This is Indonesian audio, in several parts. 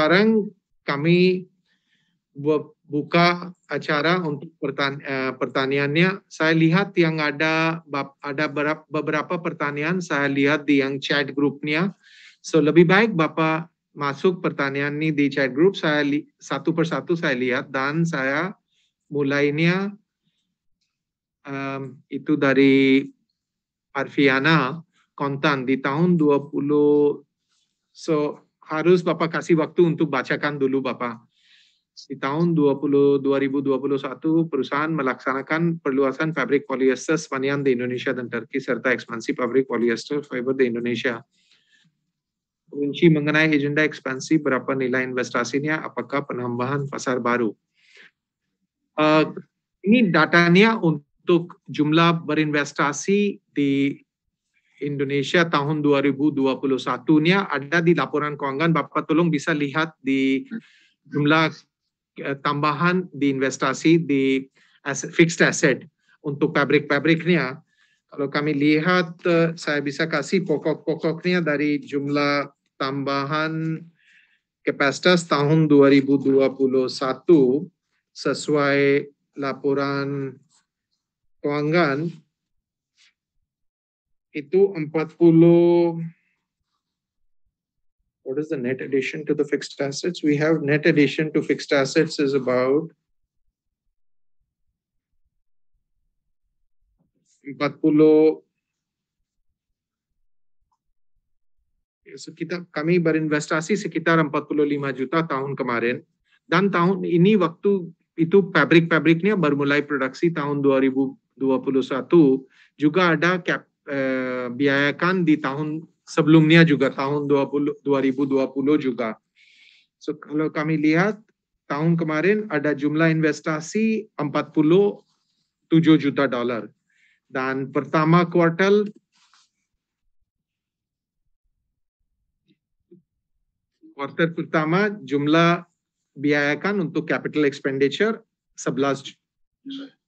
sekarang kami buka acara untuk eh, pertaniannya. Saya lihat yang ada ada beberapa pertanian saya lihat di yang chat grupnya. So lebih baik Bapak masuk pertanian ini di chat group saya satu persatu saya lihat dan saya mulainya um, itu dari Arfiana Kontan di tahun 20 so harus Bapak kasih waktu untuk bacakan dulu Bapak. Di tahun 20, 2021, perusahaan melaksanakan perluasan pabrik polyester sepanjang di Indonesia dan Turki, serta ekspansi pabrik polyester fiber di Indonesia. Kunci mengenai agenda ekspansi, berapa nilai investasinya, apakah penambahan pasar baru. Uh, ini datanya untuk jumlah berinvestasi di Indonesia tahun 2021-nya ada di laporan keuangan. Bapak tolong bisa lihat di jumlah eh, tambahan di investasi di asset, fixed asset untuk pabrik-pabriknya. Kalau kami lihat, eh, saya bisa kasih pokok-pokoknya dari jumlah tambahan kapasitas tahun 2021 sesuai laporan keuangan itu 40 what is the net addition to the fixed assets? We have net addition to fixed assets is about 40 sekitar kami berinvestasi sekitar 45 juta tahun kemarin dan tahun ini waktu itu pabrik-pabriknya baru mulai produksi tahun 2021 juga ada cap eh, biayakan di tahun sebelumnya juga tahun 20, 2020 juga. So kalau kami lihat tahun kemarin ada jumlah investasi 47 juta dolar dan pertama kuartal kuartal pertama jumlah biayakan untuk capital expenditure 11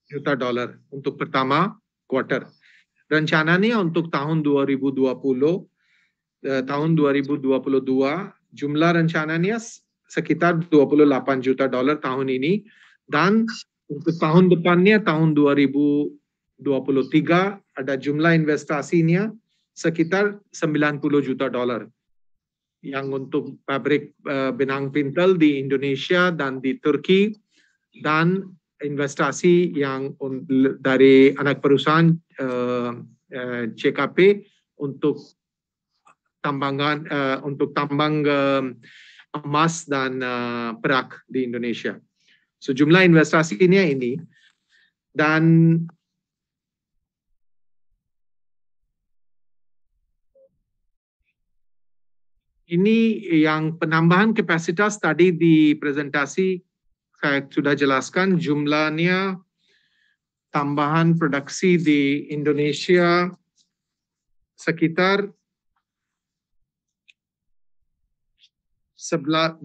juta dolar untuk pertama quarter rencananya untuk tahun 2020 eh, tahun 2022 jumlah rencananya sekitar 28 juta dolar tahun ini dan untuk tahun depannya tahun 2023 ada jumlah investasinya sekitar 90 juta dolar yang untuk pabrik uh, benang pintel di Indonesia dan di Turki dan investasi yang dari anak perusahaan eh, CKP eh, untuk tambangan eh, untuk tambang eh, emas dan eh, perak di Indonesia. So jumlah investasinya ini dan ini yang penambahan kapasitas tadi di presentasi saya sudah jelaskan jumlahnya tambahan produksi di Indonesia sekitar 12.000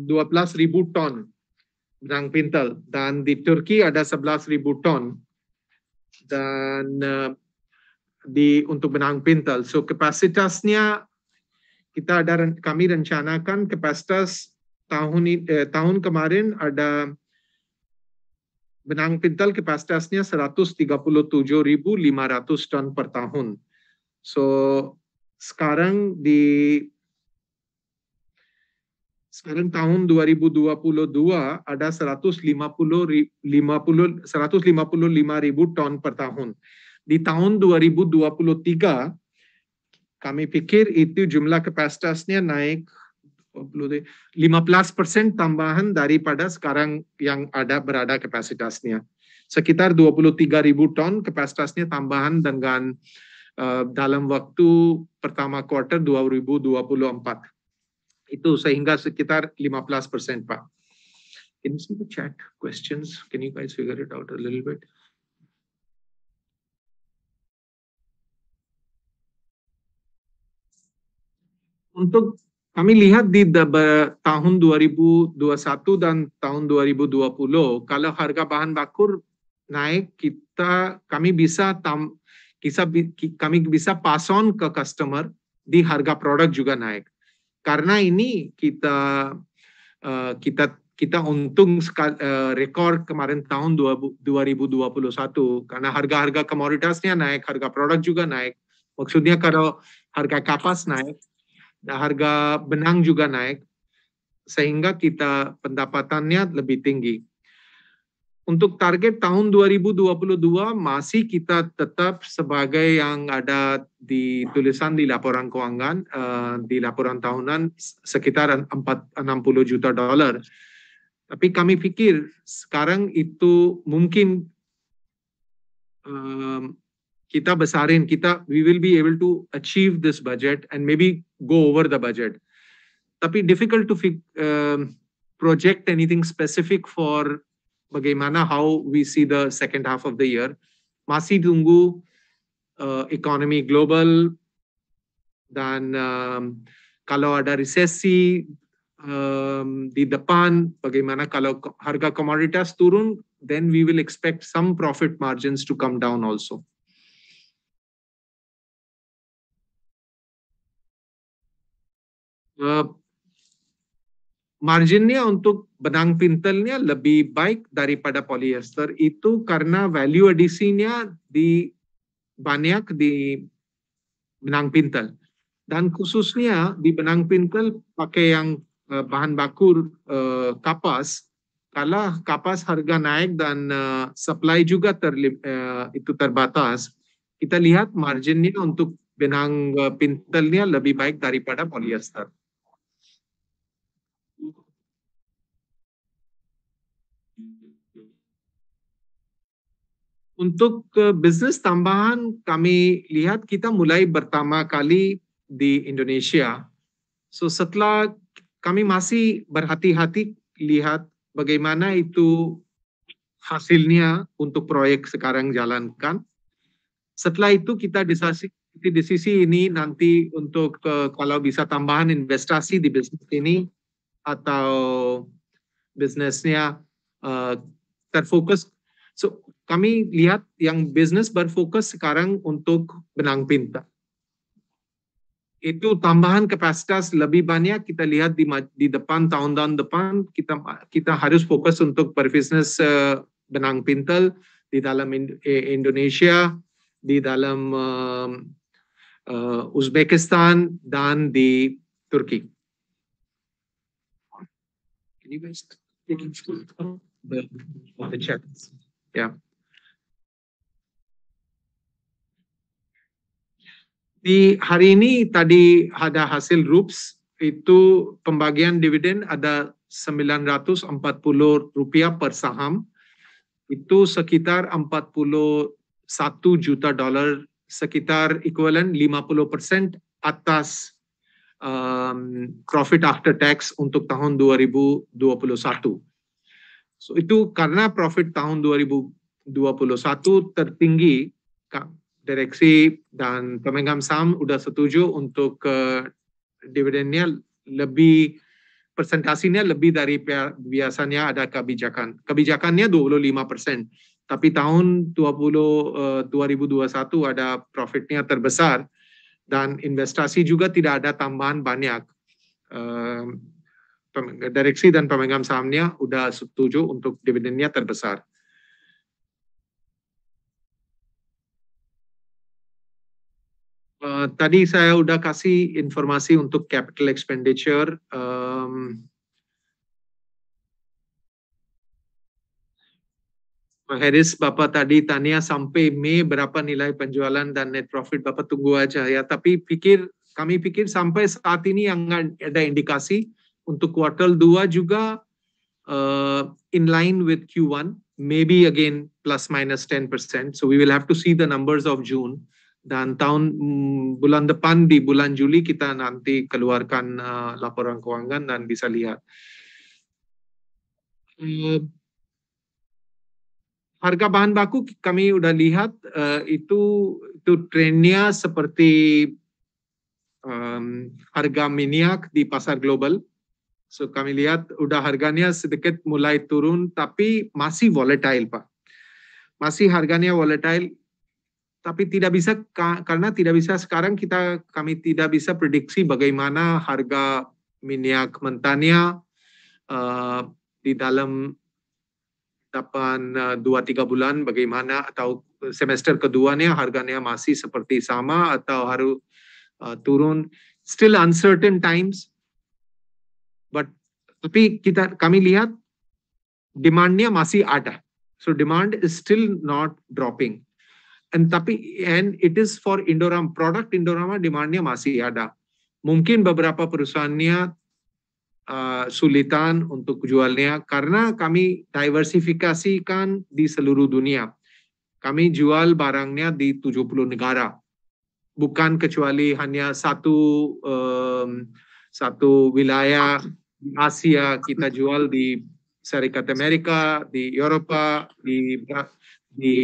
ton benang pintal dan di Turki ada 11.000 ton dan eh, di untuk benang pintal. So kapasitasnya kita ada kami rencanakan kapasitas tahun eh, tahun kemarin ada benang pintal kapasitasnya 137.500 ton per tahun. So sekarang di sekarang tahun 2022 ada 150 ribu ton per tahun. Di tahun 2023 kami pikir itu jumlah kapasitasnya naik 15% tambahan daripada sekarang yang ada berada kapasitasnya. Sekitar ribu ton kapasitasnya tambahan dengan uh, dalam waktu pertama quarter 2024. Itu sehingga sekitar 15% Pak. Can you see the chat questions? Can you guys figure it out a little bit? Untuk kami lihat di tahun 2021 dan tahun 2020, kalau harga bahan baku naik, kita kami bisa tam, bisa kami bisa pass on ke customer di harga produk juga naik. Karena ini kita eh, kita kita untung uh, rekor kemarin tahun 2021 karena harga-harga komoditasnya naik, harga produk juga naik. Maksudnya kalau harga kapas naik, Nah, harga benang juga naik, sehingga kita pendapatannya lebih tinggi. Untuk target tahun 2022 masih kita tetap sebagai yang ada di tulisan di laporan keuangan uh, di laporan tahunan sekitar 4, 60 juta dolar. Tapi kami pikir sekarang itu mungkin eh, kita basarin, kita, we will be able to achieve this budget and maybe go over the budget. Tapi difficult to um, project anything specific for bagaimana how we see the second half of the year. Masih tunggu uh, economy global dan um, kalau ada resesi um, di depan, bagaimana kalau harga komoditas turun, then we will expect some profit margins to come down also. Eh, marginnya untuk benang pintelnya lebih baik daripada polyester itu karena value adisinya di banyak di benang pintel dan khususnya di benang pintel pakai yang uh, bahan baku uh, kapas kalau kapas harga naik dan uh, supply juga terli, uh, itu terbatas kita lihat marginnya untuk benang pintelnya lebih baik daripada polyester Untuk bisnis tambahan kami lihat kita mulai pertama kali di Indonesia. So setelah kami masih berhati-hati lihat bagaimana itu hasilnya untuk proyek sekarang jalankan. Setelah itu kita disasi, di sisi ini nanti untuk kalau bisa tambahan investasi di bisnis ini atau bisnisnya uh, terfokus. So kami lihat yang bisnis berfokus sekarang untuk benang pintar. Itu tambahan kapasitas lebih banyak kita lihat di, di depan tahun-tahun depan kita kita harus fokus untuk berbisnis uh, benang pintal di dalam eh, Indonesia, di dalam uh, uh, Uzbekistan dan di Turki. Can Yeah. Di hari ini tadi ada hasil RUPS itu pembagian dividen ada 940 rupiah per saham itu sekitar 41 juta dolar sekitar equivalent 50% atas um, profit after tax untuk tahun 2021. So itu karena profit tahun 2021 tertinggi direksi dan Pemegang Saham sudah setuju untuk uh, eh, dividennya lebih persentasinya lebih dari biasanya ada kebijakan. Kebijakannya 25 persen. Tapi tahun 20, 2021 eh, ada profitnya terbesar dan investasi juga tidak ada tambahan banyak. Eh, direksi dan pemegang sahamnya sudah setuju untuk dividennya terbesar. Eh, tadi saya udah kasih informasi untuk capital expenditure. Um, Pak Heris, Bapak tadi tanya sampai Mei berapa nilai penjualan dan net profit, Bapak tunggu aja ya. Tapi pikir kami pikir sampai saat ini yang ada indikasi untuk kuartal 2 juga uh, in line with Q1, maybe again plus minus 10%. So we will have to see the numbers of June dan tahun mm, bulan depan di bulan Juli kita nanti keluarkan uh, laporan keuangan dan bisa lihat uh, harga bahan baku kami udah lihat uh, itu itu trennya seperti um, harga minyak di pasar global so kami lihat udah harganya sedikit mulai turun tapi masih volatile pak masih harganya volatile tapi tidak bisa karena tidak bisa sekarang kita kami tidak bisa prediksi bagaimana harga minyak mentahnya uh, eh, di dalam dua eh, dua tiga bulan bagaimana atau semester keduanya harganya masih seperti sama atau harus uh, turun still uncertain times but tapi kita kami lihat demandnya masih ada so demand is still not dropping and tapi and it is for Indorama product Indorama demandnya masih ada. Mungkin beberapa perusahaannya uh, sulitan untuk jualnya karena kami diversifikasikan di seluruh dunia. Kami jual barangnya di 70 negara. Bukan kecuali hanya satu um, satu wilayah Asia kita jual di Serikat Amerika, di Eropa, di di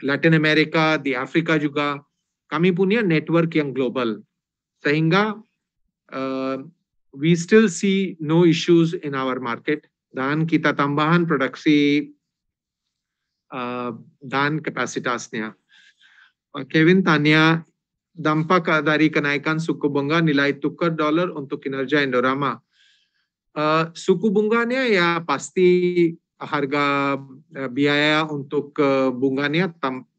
Latin America, di Afrika juga. Kami punya network yang global. Sehingga uh, we still see no issues in our market dan kita tambahan produksi uh, dan kapasitasnya. Kevin tanya dampak dari kenaikan suku bunga nilai tukar dolar untuk kinerja Indorama. Uh, suku bunganya ya pasti harga eh, biaya untuk eh, bunganya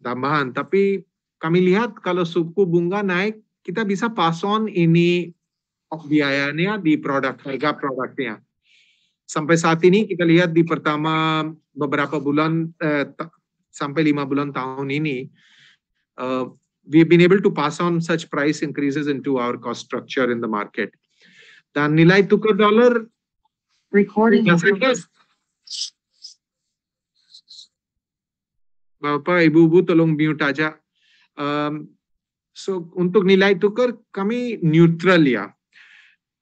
tambahan. Tapi kami lihat kalau suku bunga naik, kita bisa pass on ini oh, biayanya di produk harga produknya. Sampai saat ini kita lihat di pertama beberapa bulan eh, sampai lima bulan tahun ini, uh, we've been able to pass on such price increases into our cost structure in the market. Dan nilai tukar dolar, recording Bapak Ibu-ibu tolong mute aja. Um, so untuk nilai tukar kami neutral ya.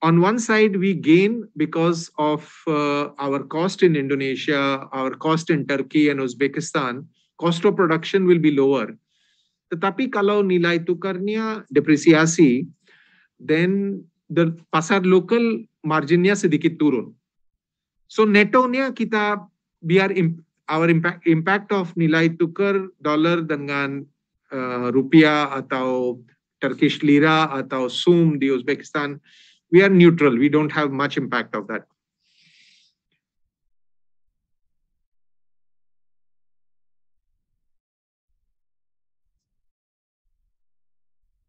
On one side we gain because of uh, our cost in Indonesia, our cost in Turkey and Uzbekistan, cost of production will be lower. Tetapi kalau nilai tukarnya depresiasi, then the pasar lokal marginnya sedikit turun. So netonya kita biar our impact impact of nilai tukar dollar dengan uh, rupiah atau Turkish lira atau sum di Uzbekistan we are neutral we don't have much impact of that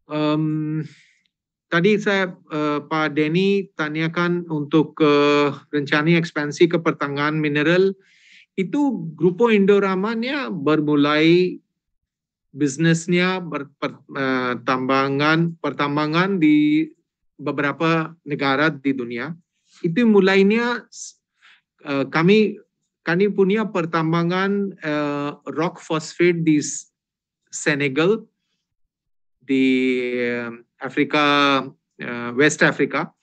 um, tadi saya uh, Pak Denny tanyakan untuk uh, rencana ekspansi ke pertanian mineral uh, itu Grupo Indoramanya bermulai bisnisnya ber, per, eh, tambangan pertambangan di beberapa negara di dunia. Itu mulainya eh, kami kami punya pertambangan eh, rock phosphate di Senegal di eh, Afrika eh, West Afrika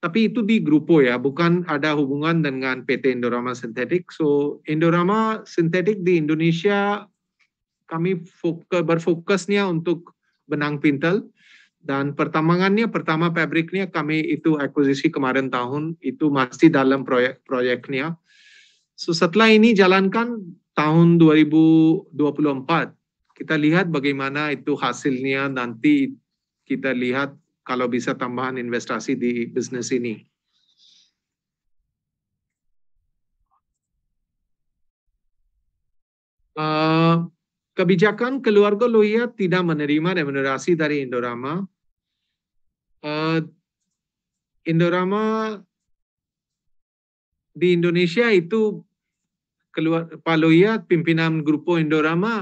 tapi itu di Grupo ya, bukan ada hubungan dengan PT Indorama Synthetic. So Indorama Synthetic di Indonesia kami fokus, berfokusnya untuk benang pintal dan pertambangannya pertama pabriknya kami itu akuisisi kemarin tahun itu masih dalam proyek proyeknya. So setelah ini jalankan tahun 2024 kita lihat bagaimana itu hasilnya nanti kita lihat kalau bisa tambahan investasi di bisnis ini. Uh, kebijakan keluarga Loya tidak menerima remunerasi dari Indorama. Uh, Indorama di Indonesia itu keluar Pak pimpinan Grupo Indorama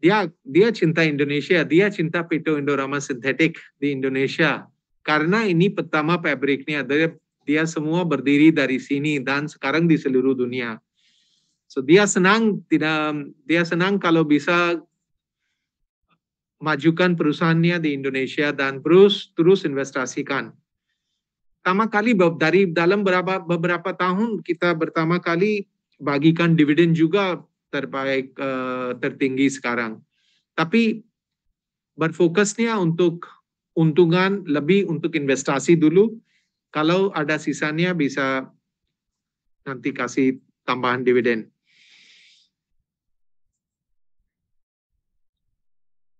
dia dia cinta Indonesia, dia cinta Pito Indorama synthetic di Indonesia. Karena ini pertama pabriknya, dia, dia semua berdiri dari sini dan sekarang di seluruh dunia. So dia senang tidak dia senang kalau bisa majukan perusahaannya di Indonesia dan terus terus investasikan. Pertama kali dari dalam beberapa beberapa tahun kita pertama kali bagikan dividen juga terbaik uh, tertinggi sekarang. Tapi berfokusnya untuk untungan lebih untuk investasi dulu. Kalau ada sisanya bisa nanti kasih tambahan dividen.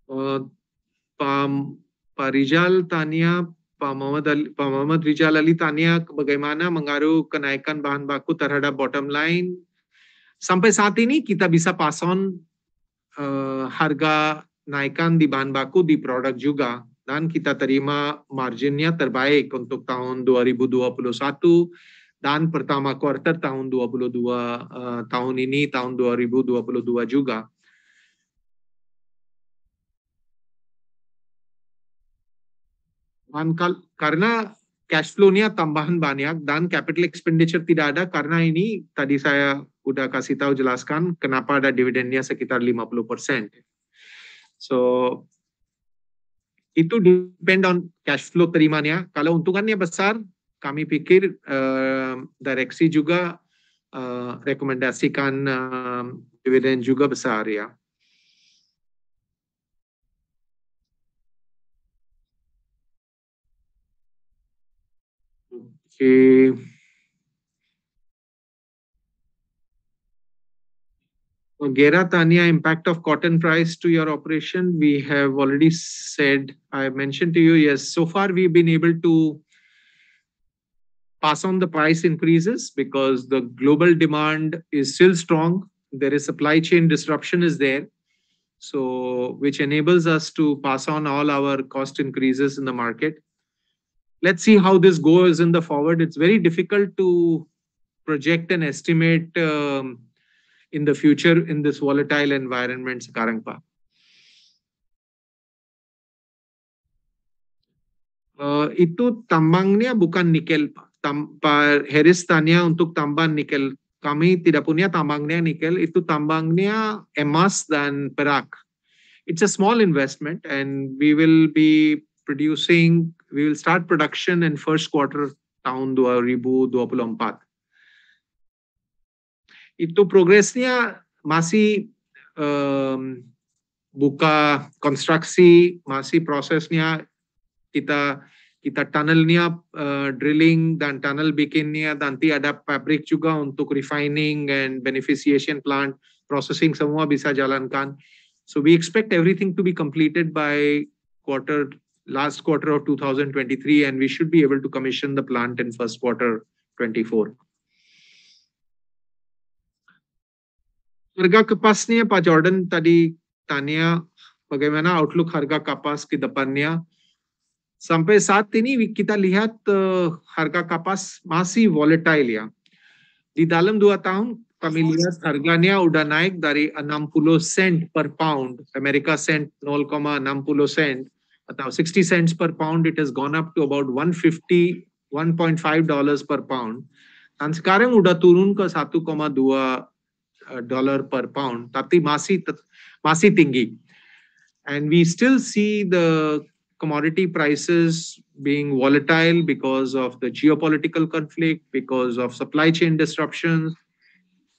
Uh, Pak Rizal tanya, Pak Muhammad, pa Muhammad Rizal Ali tanya bagaimana mengaruh kenaikan bahan baku terhadap bottom line Sampai saat ini kita bisa pason uh, eh, harga naikkan di bahan baku di produk juga dan kita terima marginnya terbaik untuk tahun 2021 dan pertama quarter tahun 22 uh, eh, tahun ini tahun 2022 juga. Dan karena cash flow-nya tambahan banyak dan capital expenditure tidak ada karena ini tadi saya udah kasih tahu jelaskan kenapa ada dividennya sekitar 50%. So itu depend on cash flow terimanya. Kalau untungannya besar, kami pikir uh, direksi juga uh, rekomendasikan uh, dividen juga besar ya. Oke. Okay. Gera Tania, impact of cotton price to your operation. We have already said, I mentioned to you, yes, so far we've been able to pass on the price increases because the global demand is still strong. There is supply chain disruption is there, so which enables us to pass on all our cost increases in the market. Let's see how this goes in the forward. It's very difficult to project and estimate um, in the future in this volatile environment, Sakarangpa. Uh, itu tambangnya bukan nikel, Pak. Pak Heris tanya untuk tambang nikel. Kami tidak punya tambangnya nikel, itu tambangnya emas dan perak. It's a small investment and we will be producing, we will start production in first quarter tahun 2024 itu progresnya masih um, buka konstruksi masih prosesnya kita kita tunnelnya uh, drilling dan tunnel bikinnya nanti ada pabrik juga untuk refining and beneficiation plant processing semua bisa jalankan so we expect everything to be completed by quarter last quarter of 2023 and we should be able to commission the plant in first quarter 24 harga kepasnya Pak Jordan tadi tanya bagaimana outlook harga kapas ke depannya. Sampai saat ini kita lihat uh, harga kapas masih volatile ya. Di dalam dua tahun kami lihat harganya udah naik dari 60 sen per pound, Amerika sen 0,60 sen atau 60 cents per pound it has gone up to about 150 1.5 dollars per pound. Dan sekarang udah turun ke 1,2 Uh, dollar per pound, tati masi, masi tingi. And we still see the commodity prices being volatile because of the geopolitical conflict, because of supply chain disruptions,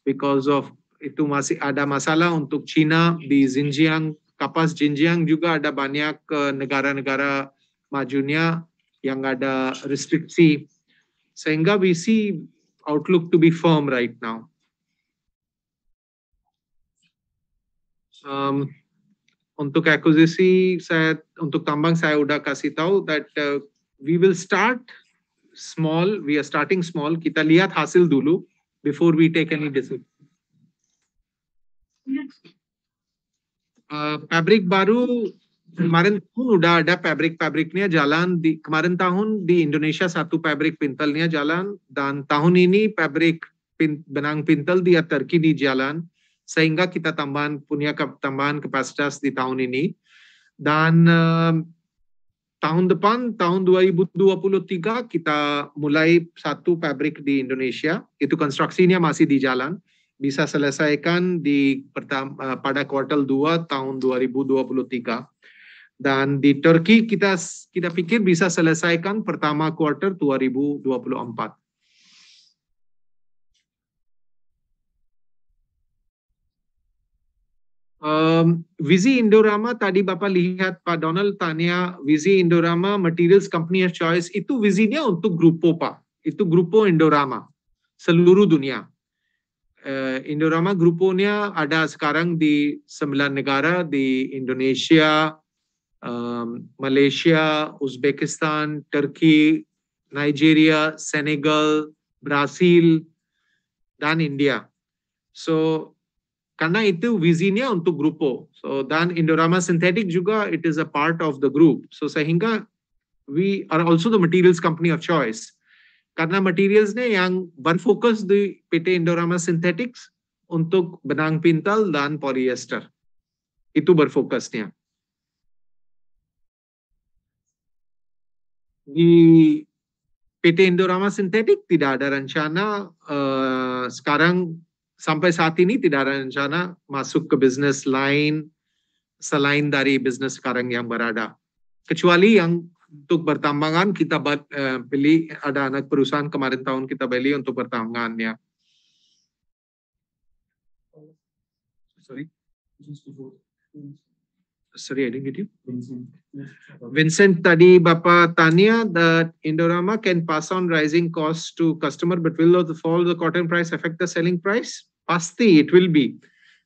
because of itu ada masalah untuk China di Xinjiang, kapas Xinjiang juga ada banyak uh, negara-negara majunya yang ada restriksi. Sehingga we see outlook to be firm right now. um, untuk akuisisi saya untuk tambang saya udah kasih tahu that uh, we will start small we are starting small kita lihat hasil dulu before we take any decision uh, fabric baru kemarin tahun udah ada fabric pabriknya jalan di kemarin tahun di Indonesia satu pabrik pintelnya jalan dan tahun ini fabric pin, benang pintal di Turki di jalan sehingga kita tambahan punya tambahan kapasitas di tahun ini dan uh, tahun depan tahun 2023 kita mulai satu pabrik di Indonesia itu konstruksinya masih di jalan bisa selesaikan di pertama, eh, pada kuartal 2 tahun 2023 dan di Turki kita kita pikir bisa selesaikan pertama kuartal 2024 Um, ehm, Vizi Indorama tadi Bapak lihat Pak Donald tanya visi Indorama Materials Company of Choice itu visinya untuk Grupo Pak. Itu Grupo Indorama seluruh dunia. Uh, Indorama Gruponya ada sekarang di sembilan negara di Indonesia, um, Malaysia, Uzbekistan, Turki, Nigeria, Senegal, Brasil dan India. So karena itu visinya untuk Grupo. So dan Indorama Synthetic juga it is a part of the group. So sehingga we are also the materials company of choice. Karena materialsnya yang berfokus di PT Indorama Synthetics untuk benang pintal dan polyester. Itu berfokusnya. Di PT Indorama Synthetic tidak ada rencana uh, sekarang sampai saat ini tidak ada rencana masuk ke bisnis lain selain dari bisnis sekarang yang berada. Kecuali yang untuk pertambangan kita eh, beli ada anak perusahaan kemarin tahun kita beli untuk pertambangannya. Sorry. sorry, I didn't get you. Vincent, Vincent Tadi Bapa Tania that Indorama can pass on rising costs to customer, but will the fall the cotton price affect the selling price? Pasti, it will be.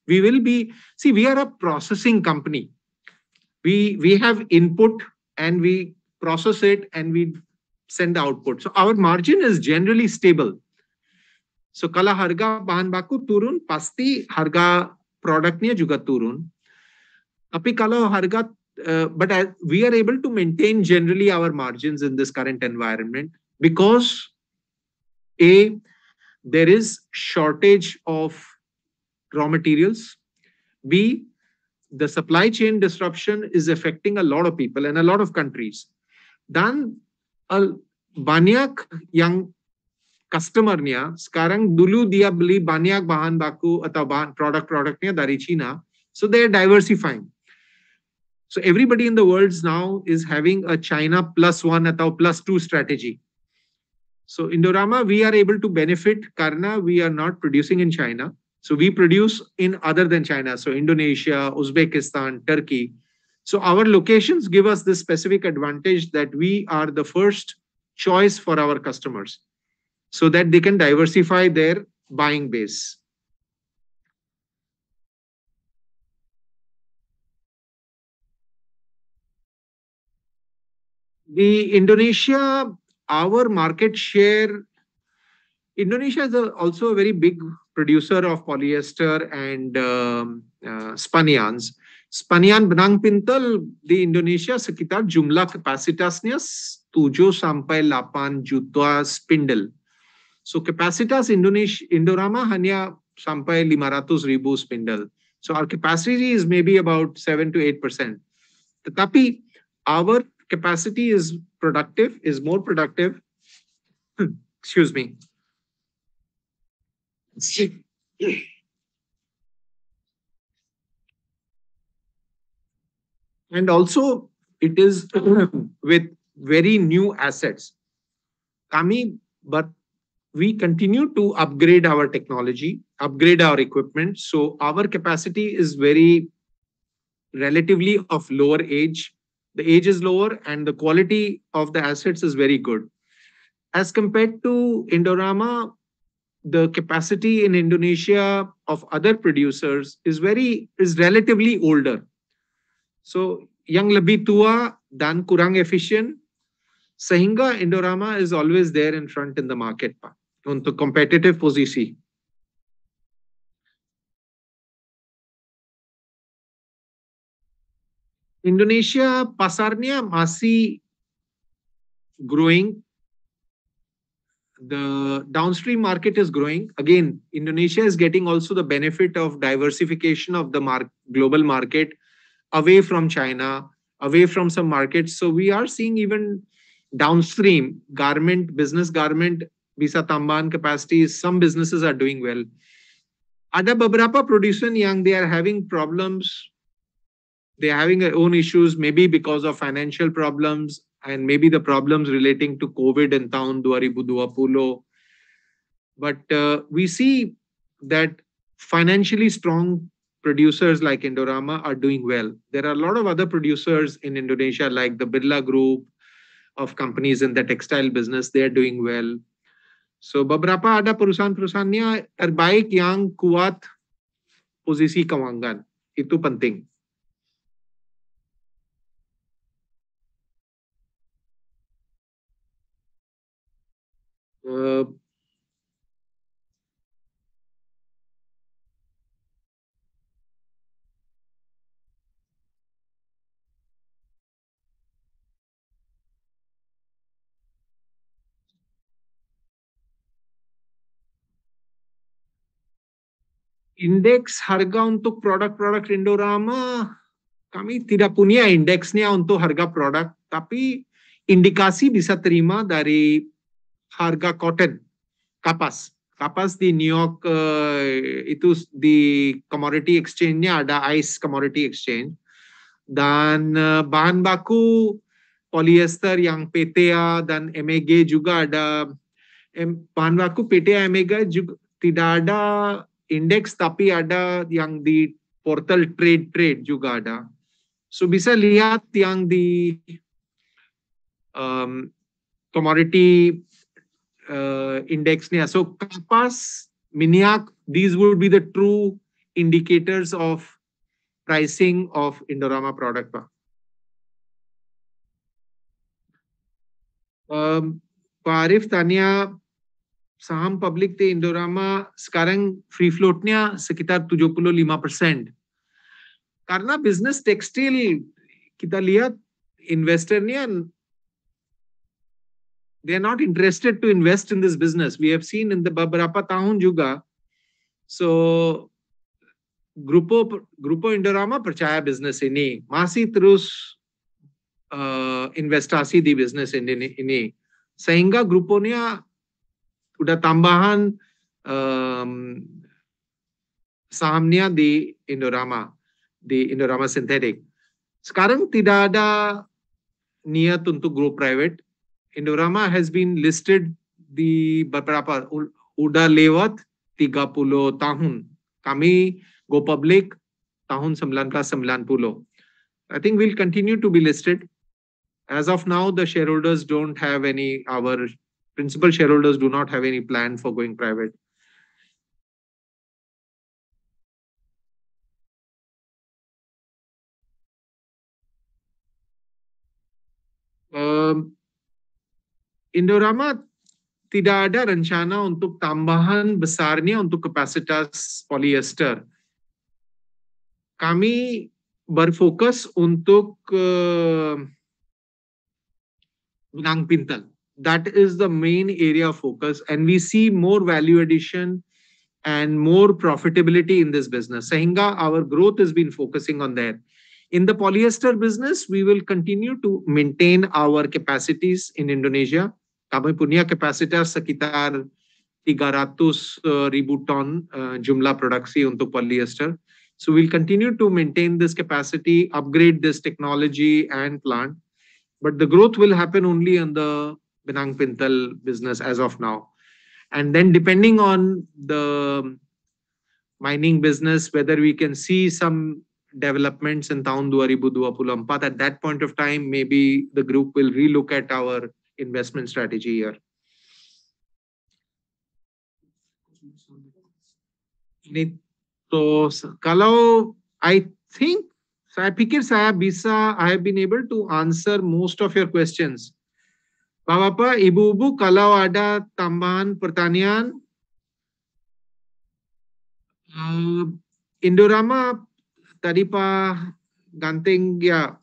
We will be, see, we are a processing company. We, we have input and we process it and we send the output. So our margin is generally stable. So kala harga bahan baku turun, pasti harga produknya juga turun. අපි කලව uh, but we are able to maintain generally our margins in this current environment because a there is shortage of raw materials b the supply chain disruption is affecting a lot of people and a lot of countries dan al banyak yang customernya sekarang dulu dia beli banyak bahan baku atau bahan produk-produknya dari China so they are diversifying so everybody in the world now is having a China plus one atau plus two strategy. So Indorama, we are able to benefit Karna. We are not producing in China. So we produce in other than China. So Indonesia, Uzbekistan, Turkey. So our locations give us this specific advantage that we are the first choice for our customers so that they can diversify their buying base. the Indonesia, our market share, Indonesia is a, also a very big producer of polyester and um, uh, spanians. Spanian benang pintal di Indonesia sekitar jumlah kapasitasnya 7 sampai 8 juta spindle. So kapasitas Indonesia Indorama hanya sampai 500 ribu spindle. So our capacity is maybe about 7 to 8 percent. Tetapi our capacity is productive, is more productive. Hmm, excuse me. And also, it is with very new assets. Kami, but we continue to upgrade our technology, upgrade our equipment. So our capacity is very relatively of lower age the age is lower and the quality of the assets is very good. As compared to Indorama, the capacity in Indonesia of other producers is very is relatively older. So yang lebih tua dan kurang efficient. sehingga Indorama is always there in front in the market pak untuk competitive posisi. Indonesia pasarnya masih growing. The downstream market is growing. Again, Indonesia is getting also the benefit of diversification of the mar global market away from China, away from some markets. So we are seeing even downstream garment, business garment, visa tambahan capacities, some businesses are doing well. Ada beberapa produsen yang they are having problems they're having their own issues, maybe because of financial problems and maybe the problems relating to COVID and town Duaribudu Apulo. But uh, we see that financially strong producers like Indorama are doing well. There are a lot of other producers in Indonesia, like the Birla Group of companies in the textile business, they are doing well. So beberapa ada perusahaan-perusahaannya terbaik yang kuat posisi keuangan. Itu penting. indeks harga untuk produk-produk Indorama kami tidak punya indeksnya untuk harga produk, tapi indikasi bisa terima dari harga cotton, kapas. Kapas di New York uh, itu di commodity exchange-nya ada ICE commodity exchange. Dan uh, bahan baku polyester yang PTA dan MEG juga ada. bahan baku PTA MEG juga tidak ada index tapi ada yang di portal trade trade juga ada. So bisa lihat yang di um, commodity uh, indexnya. So kapas, minyak, these would be the true indicators of pricing of Indorama product. Um, Pak Arif tanya saham publik di Indorama sekarang free floatnya sekitar 75 persen. Karena bisnis tekstil kita lihat investornya they are not interested to invest in this business. We have seen in the beberapa tahun juga. So Grupo Grupo Indorama percaya bisnis ini masih terus uh, investasi di bisnis ini, ini. Sehingga Gruponya udah tambahan um, sahamnya di Indorama, di Indorama Synthetic. Sekarang tidak ada niat untuk grow private. Indorama has been listed di beberapa udah lewat 30 tahun. Kami go public tahun 1990. I think we'll continue to be listed. As of now, the shareholders don't have any, our Principal shareholders do not have any plan for going private. Um, Indorama tidak ada rencana untuk tambahan besarnya untuk kapasitas polyester. Kami berfokus untuk uh, Benang Pintal. that is the main area of focus and we see more value addition and more profitability in this business. Sahinga, our growth has been focusing on there. In the polyester business, we will continue to maintain our capacities in Indonesia. Kami punya kapasitas sekitar 300 ribu ton eh, jumlah produksi untuk polyester. So we'll continue to maintain this capacity, upgrade this technology and plant. But the growth will happen only on the Binang Pintal business as of now. And then depending on the mining business, whether we can see some developments in Town Duari Budua Pulampat, at that point of time, maybe the group will relook at our investment strategy here. So Kalau, I think, I Pikir Bisa, I have been able to answer most of your questions. Bapak-bapak, ibu-ibu, kalau ada tambahan pertanian, eh, Indorama tadi Pak Ganting ya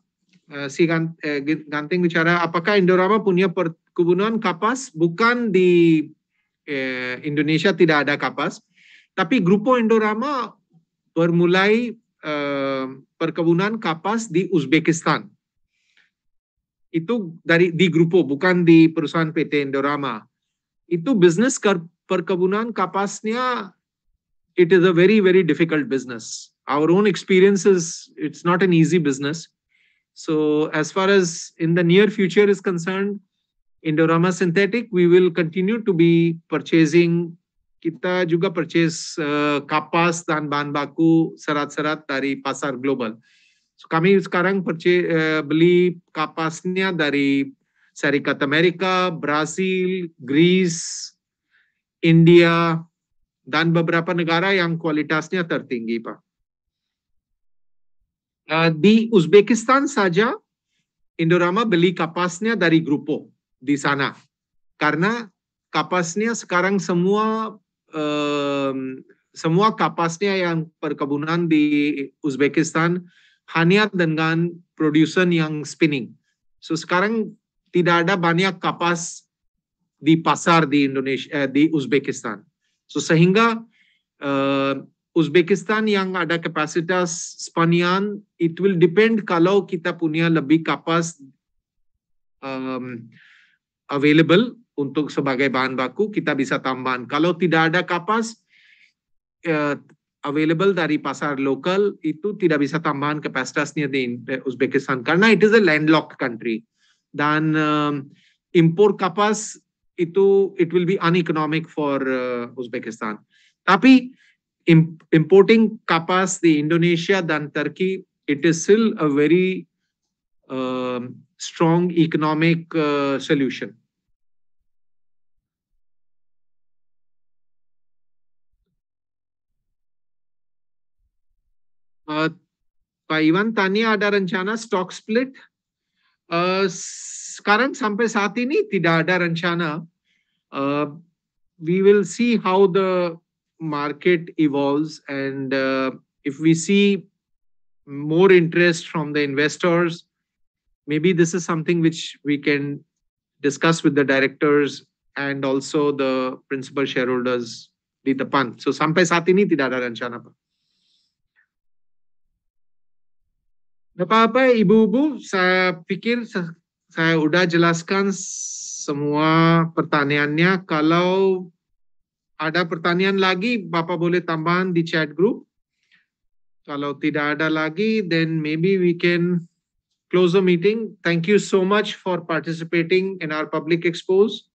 uh, si eh, Ganting bicara apakah Indorama punya perkebunan kapas? Bukan di eh, Indonesia tidak ada kapas, tapi Grupo Indorama bermulai eh, perkebunan kapas di Uzbekistan itu dari di Grupo bukan di perusahaan PT Indorama. Itu bisnis perkebunan kapasnya it is a very very difficult business. Our own experiences, it's not an easy business. So as far as in the near future is concerned, Indorama Synthetic we will continue to be purchasing kita juga purchase uh, kapas dan bahan baku serat-serat dari pasar global. Kami sekarang perci, uh, beli kapasnya dari Serikat Amerika, Brasil, Greece, India, dan beberapa negara yang kualitasnya tertinggi, Pak. Uh, di Uzbekistan saja, Indorama beli kapasnya dari Grupo di sana. Karena kapasnya sekarang semua uh, semua kapasnya yang perkebunan di Uzbekistan hanya dengan produsen yang spinning. So sekarang tidak ada banyak kapas di pasar di Indonesia eh, di Uzbekistan. So sehingga uh, Uzbekistan yang ada kapasitas spanian it will depend kalau kita punya lebih kapas um, available untuk sebagai bahan baku kita bisa tambahan. Kalau tidak ada kapas eh, available dari pasar lokal itu tidak bisa tambahan kapasitasnya di Uzbekistan karena it is a landlocked country dan um, impor kapas itu it will be uneconomic for uh, Uzbekistan. Tapi im importing kapas di Indonesia dan Turkey it is still a very um, strong economic uh, solution. Uh, by Taiwan tanya ada rencana stock split. Uh, sekarang sampai saat ini tidak ada rencana. Uh, we will see how the market evolves and uh, if we see more interest from the investors, maybe this is something which we can discuss with the directors and also the principal shareholders di pan, So sampai saat ini tidak ada rencana, Pak. apa-apa ibu-ibu, saya pikir saya udah jelaskan semua pertanyaannya. Kalau ada pertanyaan lagi, Bapak boleh tambahan di chat group. Kalau tidak ada lagi, then maybe we can close the meeting. Thank you so much for participating in our public expose.